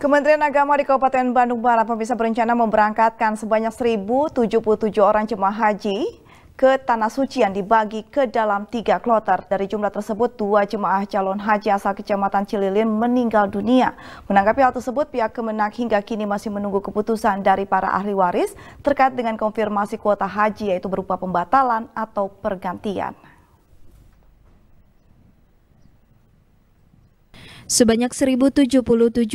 Kementerian Agama di Kabupaten Bandung Barat pemirsa berencana memberangkatkan sebanyak 1.077 orang jemaah haji ke Tanah Suci yang dibagi ke dalam tiga kloter. Dari jumlah tersebut, dua jemaah calon haji asal Kecamatan Cililin meninggal dunia. Menanggapi hal tersebut, pihak Kemenang hingga kini masih menunggu keputusan dari para ahli waris terkait dengan konfirmasi kuota haji yaitu berupa pembatalan atau pergantian. Sebanyak 1.077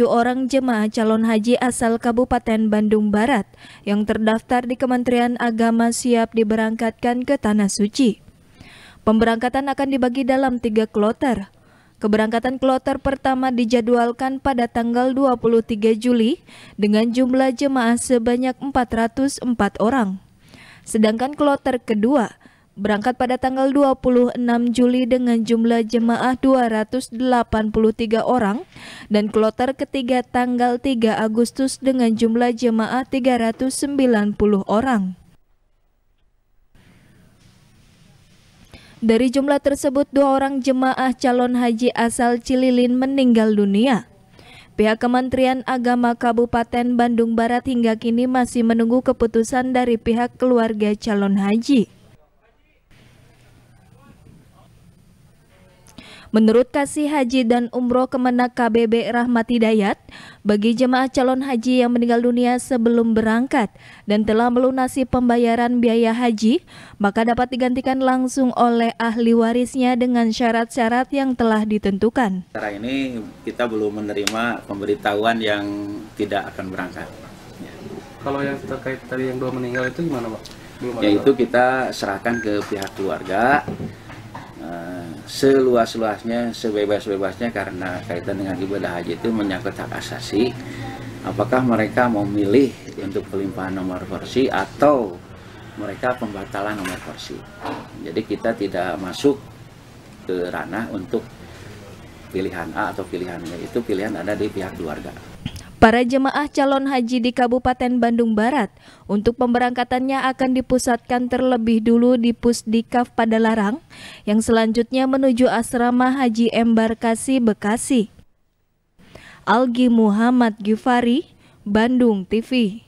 orang jemaah calon haji asal Kabupaten Bandung Barat yang terdaftar di Kementerian Agama siap diberangkatkan ke Tanah Suci. Pemberangkatan akan dibagi dalam tiga kloter. Keberangkatan kloter pertama dijadwalkan pada tanggal 23 Juli dengan jumlah jemaah sebanyak 404 orang. Sedangkan kloter kedua berangkat pada tanggal 26 Juli dengan jumlah jemaah 283 orang dan kloter ketiga tanggal 3 Agustus dengan jumlah jemaah 390 orang. Dari jumlah tersebut, dua orang jemaah calon haji asal Cililin meninggal dunia. Pihak Kementerian Agama Kabupaten Bandung Barat hingga kini masih menunggu keputusan dari pihak keluarga calon haji. Menurut Kasih Haji dan Umroh Kemenak KBB Rahmat Hidayat, bagi jemaah calon haji yang meninggal dunia sebelum berangkat dan telah melunasi pembayaran biaya haji, maka dapat digantikan langsung oleh ahli warisnya dengan syarat-syarat yang telah ditentukan. Cara ini kita belum menerima pemberitahuan yang tidak akan berangkat. Ya. Kalau yang terkait tadi yang dua meninggal itu gimana Pak? Belum Yaitu kita serahkan ke pihak keluarga seluas-luasnya, sebebas-bebasnya karena kaitan dengan ibadah haji itu menyangkut hak asasi. Apakah mereka memilih untuk pelimpahan nomor versi atau mereka pembatalan nomor versi? Jadi kita tidak masuk ke ranah untuk pilihan A atau pilihan B itu pilihan ada di pihak keluarga. Para jemaah calon haji di Kabupaten Bandung Barat untuk pemberangkatannya akan dipusatkan terlebih dulu di Pusdikaf Padalarang yang selanjutnya menuju asrama Haji Embarkasi Bekasi. Algi Muhammad Gifari, Bandung TV.